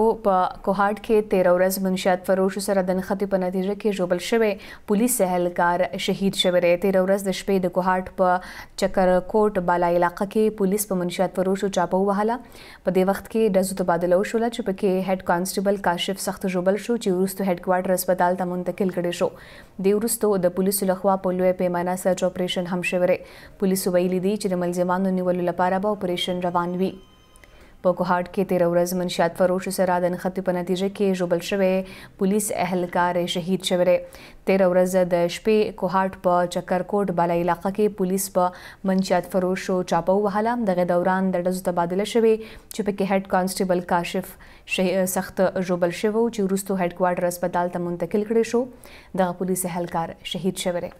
او په کوهارد کې 13 ورځ منشات فروش سره د نختی په نتیجه کې جوړل شوی پولیس اهلکار شهید شوی دی 13 ورځ د شپې د کوهارد په چکر کوټ بالا علاقې کې پولیس په منشات فروش چاپو وهله په دې وخت کې د زوت تبادله وشول چې په کې هډ کانسټیبل کاشف سخت جوړل شو چې ورستو هډ کوارټر هسپتال ته منتقل کړي شو د ورستو د پولیسو لخوا په لوی پیمانه سرچ اپریشن هم شوی پولیسو ویلي دي چې د ملزمانو نیولو لپاره به اپریشن روان وي په کوهاټ کې تیر ورځ منشات فروش سره د نختی په نتیجه کې ژوبل شوی پولیس اهلکار شهید شوی دی تیر ورځ د شپې کوهاټ په چکرکوټ بالا علاقه کې پولیس په منشات فروش او چاپو وهله دغه دوران د ډزو تبادله شوی چې په کې هډ کانسټیبل کاشف سخت ژوبل شوی چې ورستو هډ کوارټر هسپتال ته منتقل کړی شو دغه پولیس اهلکار شهید شوی دی